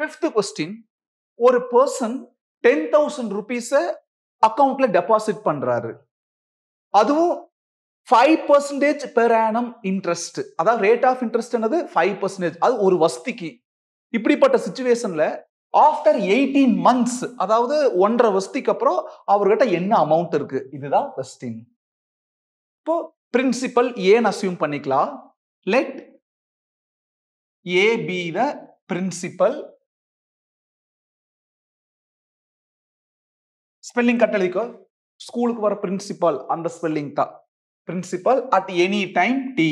fifth question ஒரு person ten thousand ருபீஸை அக்கௌண்ட்ல டெபாசிட் பண்றாரு அதுவும் five percentage per annum interest அதாவது ரேட் ஆஃப் இன்ட்ரெஸ்ட் என்னது ஃபைவ் பர்சன்டேஜ் அது ஒரு வஸ்திக்கு இப்படிப்பட்ட சுச்சுவேஷன்ல ஆஃப்டர் எயிட்டீன் மந்த்ஸ் அதாவது ஒன்றரை வசதிக்கு அப்புறம் அவர்கிட்ட என்ன அமௌண்ட் இருக்கு இதுதான் கொஸ்டின் இப்போ பிரின்சிபல் ஏன் அசியூம் பண்ணிக்கலாம் let a P the principal spelling cut ஸ்கூலுக்கு வர பிரின்சிபால் அந்த ஸ்பெல்லிங் தான் principal at any time T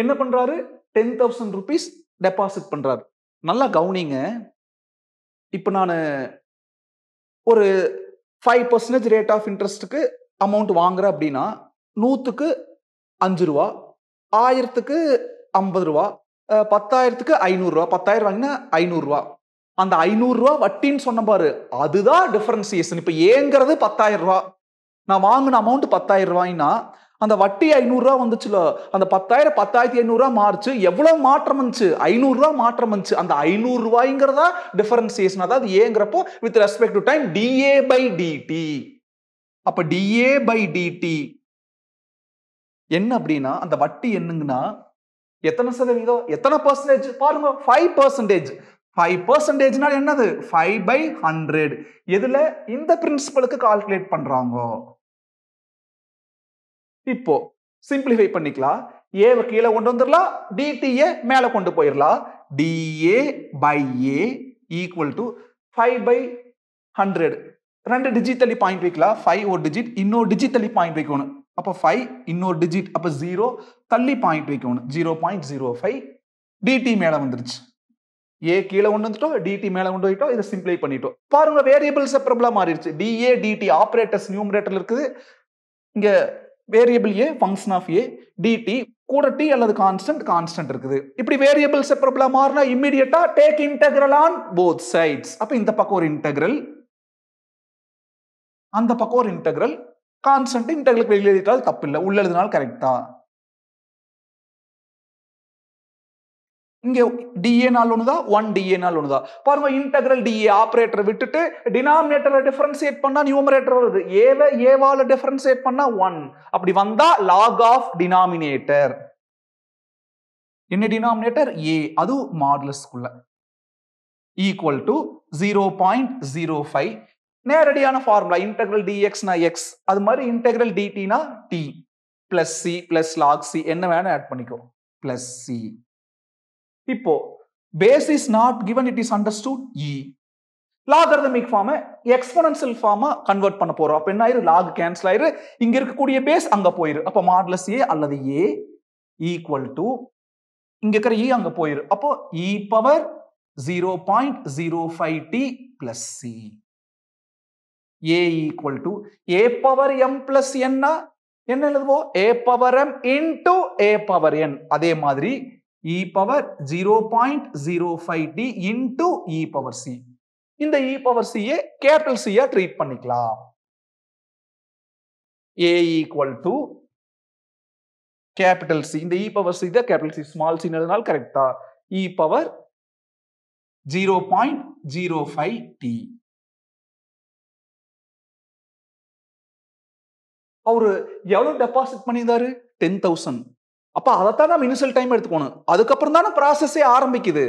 என்ன பண்றாரு டென் தௌசண்ட் ருபீஸ் டெபாசிட் பண்றாரு நல்லா கவுனிங்க இப்போ நான் ஒரு ஃபைவ் பர்சன்டேஜ் ரேட் ஆஃப் இன்ட்ரெஸ்ட்டுக்கு அமௌண்ட் வாங்குறேன் அப்படின்னா நூற்றுக்கு அஞ்சு ரூபா ஆயிரத்துக்கு ஐம்பது ரூபா பத்தாயிரத்துக்கு ஐநூறுரூவா பத்தாயிரம் வாங்கினா ஐநூறுரூவா அந்த ஐநூறுரூவா வட்டின்னு சொன்ன பாரு அதுதான் டிஃபரன்சியேஷன் இப்போ ஏங்கிறது பத்தாயிரம் ரூபா நான் வாங்கின அமௌண்ட் பத்தாயிரம் ரூபாய்னா அந்த வட்டி ஐநூறுரூவா வந்துச்சுல்லோ அந்த பத்தாயிரம் பத்தாயிரத்தி ஐநூறுரூவா மாறுச்சு எவ்வளோ மாற்றம் வந்துச்சு ஐநூறுரூவா மாற்றம் வந்துச்சு அந்த ஐநூறுரூவாய்ங்கிறதா டிஃபரன்சியேஷன் அதாவது ஏங்கிறப்போ with respect to time dA by dt அப்போ டிஏ பை டிடி என்ன அப்படின்னா அந்த வட்டி என்னங்கன்னா எத்தனை சதவீதம் எத்தனை பர்சன்டேஜ் பாருங்க ஃபைவ் பர்சன்டேஜ் ஃபைவ் பர்சன்டேஜ்னால் என்னது ஃபைவ் பை ஹண்ட்ரட் இதுல இந்த பிரின்சிபலுக்கு கால்குலேட் பண்றாங்க இப்போ சிம்பிளிஃபை பண்ணிக்கலாம் ஏவை கீழே கொண்டு வந்துடலாம் டிடிஏ மேலே கொண்டு போயிடலாம் DA by A equal to five by hundred ரெண்டு டிஜிட் தள்ளி பாயிண்ட் வைக்கலாம் ஃபைவ் ஒரு டிஜிட் இன்னொரு டிஜிட் தள்ளி பாயிண்ட் வைக்கணும் அப்போ ஃபைவ் இன்னொரு டிஜிட் அப்போ ஜீரோ தள்ளி பாயிண்ட் வைக்கணும் zero point zero five DT மேலே வந்துருச்சு ஏ கீழே கொண்டு வந்துட்டோம் டிடி மேலே கொண்டு போயிட்டோம் இதை சிம்பிளை பண்ணிட்டோம் பாருங்க வேரியபிள்ஸ் ப்ராப்ளம் மாறிடுச்சு டிஏ டிடி ஆப்ரேட்டர்ஸ் நியூமரேட்டர் இருக்குது இங்கே variable A function of A DT கூட டி அல்லது கான்ஸ்டன்ட் கான்ஸ்டன்ட் இருக்குது இப்படி வேரியபிள் செப்பரபிளா மாறினா immediately take integral on both sides அப்போ இந்த பக்கம் ஒரு இன்டெக்ரல் அந்த பக்கம் ஒரு இன்டெக்ரல் கான்ஸ்டன்ட் இன்டர்களுக்கு வெளியில் எழுதிட்டால் தப்பு இல்லை உள்ள எழுதினால் கரெக்டா இங்கே டிஏ நாள் ஒன்று ஒன் டிஏ நாள் ஒன்று பாருங்க இன்டெக்ரல் டிஏ ஆப்ரேட்டர் விட்டுட்டு டினாமினேட்டரில் டிஃபரன்சியேட் பண்ணால் நியூமரேட்டர் வருது ஏவை ஏவால டிஃபரன்சியேட் பண்ணால் ஒன் அப்படி வந்தால் லாக் ஆஃப் டினாமினேட்டர் என்ன டினாமினேட்டர் ஏ அது மாடுலஸ்குள்ள equal to zero point zero five நேரடியான ஃபார்முலா இன்டெக்ரல் டிஎக்ஸ்னா எக்ஸ் அது மாதிரி இன்டெக்ரல் டிடினா T plus C plus log C என்ன வேணும் ஆட் பண்ணிக்கோ பிளஸ் சி இப்போ base is not given it is understood e logarithmic ஃபார்மை எக்ஸ்போனன்சியல் ஃபார்மா கன்வெர்ட் பண்ண போறோம் அப்ப என்ன ஆயிரு லாக் கேன்சல் ஆயிரு இங்க இருக்கக்கூடிய பேஸ் அங்க போயிரு அப்ப மாட்லஸ் ஏ அல்லது ஏ ஈக்குவல் டு இங்க இருக்கிற இ e அங்க போயிரு அப்போ e power zero point zero five T plus C A equal to A power M plus என்னா என்ன எழுதுவோம் A power M into A power N அதே மாதிரி e power zero point zero five T into e power C இந்த e power சியை capital சியா treat பண்ணிக்கலாம் A equal to capital C இந்த இ பவர் சி தான் கேபிட்டல் சி ஸ்மால் சின்னதுனால கரெக்டா e power zero point zero five T அவர் எவ்வளோ டெபாசிட் பண்ணியிருந்தாரு டென் தௌசண்ட் அப்போ அதைத்தான் நம்ம இனிஷியல் டைம் எடுத்துக்கணும் அதுக்கப்புறம் தானே ப்ராசஸே ஆரம்பிக்குது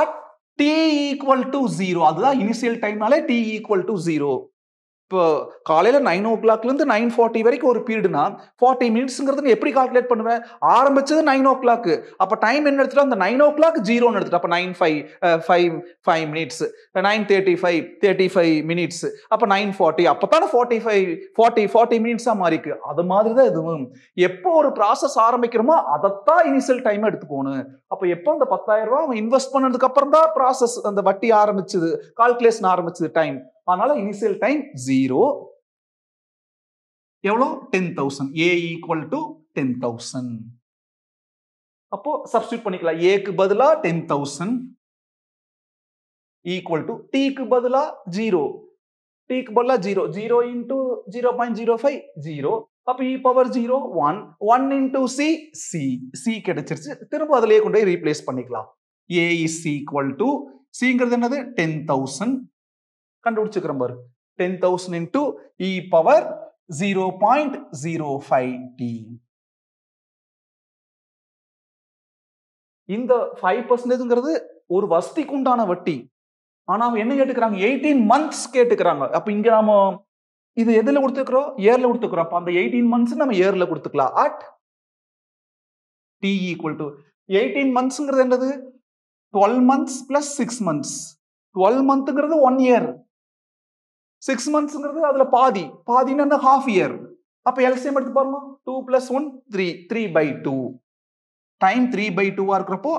at T equal to zero அதுதான் இனிஷியல் டைம்னாலே டி ஈக்குவல் டு ஜீரோ இப்போ காலையில் நைன் ஓ கிளாக்லேருந்து நைன் ஃபார்ட்டி வரைக்கும் ஒரு பீரியடுனா ஃபார்ட்டி மினிட்ஸுங்கிறது எப்படி கால்குலேட் பண்ணுவேன் ஆரம்பிச்சது நைன் ஓ கிளாக்கு அப்போ டைம் என்ன எடுத்துட்டு அந்த நைன் ஓ கிளாக் ஜீரோன்னு எடுத்துகிட்டு அப்போ nine five five five minutes nine thirty five thirty five minutes அப்போ நைன் ஃபார்ட்டி அப்போ தானே ஃபார்ட்டி ஃபைவ் ஃபார்ட்டி ஃபார்ட்டி மினிட்ஸாக மாறிக்கு அது மாதிரி தான் இதுவும் எப்போ ஒரு ப்ராசஸ் ஆரம்பிக்கிறோமோ அதைத்தான் இனிஷியல் டைம் எடுத்துக்கணும் அப்போ எப்போ அந்த பத்தாயிரம் ரூபா அவங்க இன்வெஸ்ட் பண்ணதுக்கு அப்புறம் தான் ப்ராசஸ் அந்த வட்டி ஆரம்பிச்சது கால்குலேஷன் ஆரம்பிச்சது டைம் அதனால இனிஷியல் டைம் ஜீரோ எவ்வளோ ten thousand A equal to ten thousand அப்போ சப்ஸ்டியூட் பண்ணிக்கலாம் ஏக்கு பதிலா டென் தௌசண்ட் ஈக்குவல் டு டிக்கு பதிலா ஜீரோ டிக்கு பதிலா zero zero into zero point zero five zero அப்போ e power zero one one into C C C கிடைச்சிருச்சு திரும்ப அதிலேயே கொண்டு போய் ரீப்ளேஸ் பண்ணிக்கலாம் ஏ இஸ் ஈக்குவல் டு சிங்கிறது என்னது டென் தௌசண்ட் கண்டுபிடிச்சுக்கிறோம் பாரு ten thousand into e power zero point zero five T இந்த ஃபைவ் பர்சன்டேஜ்ங்கிறது ஒரு வசதிக்கு உண்டான வட்டி ஆனால் அவங்க என்ன கேட்டுக்கிறாங்க எயிட்டீன் மந்த்ஸ் கேட்டுக்கிறாங்க அப்ப இங்க நாம இது எதுல கொடுத்துக்கிறோம் இயர்ல கொடுத்துக்கிறோம் அப்ப அந்த எயிட்டீன் மந்த்ஸ் நம்ம இயர்ல கொடுத்துக்கலாம் at T equal to eighteen மந்த்ஸ்ங்கிறது என்னது twelve months plus six months twelve மந்த்ங்கிறது ஒன் இயர் சிக்ஸ் மந்த்ஸ்ங்கிறது அதில் பாதி பாதின்னு அந்த ஹாஃப் இயர் அப்போ எல்சிஎம் எடுத்து பாருங்க two plus one three three by two time three by டூவாக இருக்கிறப்போ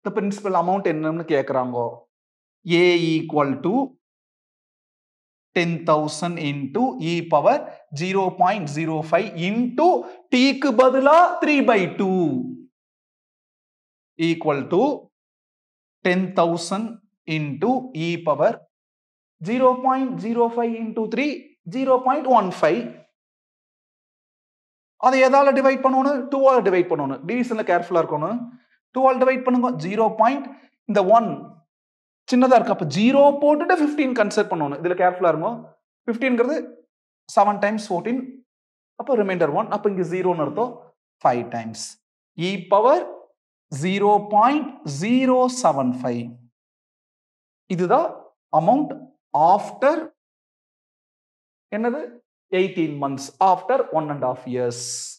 இந்த பிரின்சிபல் அமௌண்ட் என்னன்னு கேட்குறாங்கோ A equal to ten thousand into e power zero point zero five into டிக்கு பதிலாக three by two equal to ten thousand into e power zero zero five three zero point one five அதை எதால் divide பண்ணணும் two all divide பண்ணணும் டிவிஷனில் கேர்ஃபுல்லாக இருக்கணும் two all divide பண்ணுங்க ஜீரோ பாயிண்ட் இந்த ஒன் சின்னதாக இருக்கு அப்போ ஜீரோ போட்டுட்டு ஃபிஃப்டீன் கன்சிடர் பண்ணணும் இதில் கேர்ஃபுல்லாக இருக்கும் ஃபிஃப்டீன்கிறது செவன் டைம்ஸ் ஃபோர்டீன் அப்போ ரிமைண்டர் ஒன் அப்போ இங்கே ஜீரோன்னு அர்த்தம் five times e power zero point zero seven five இதுதான் amount after another 18 months after one and a half years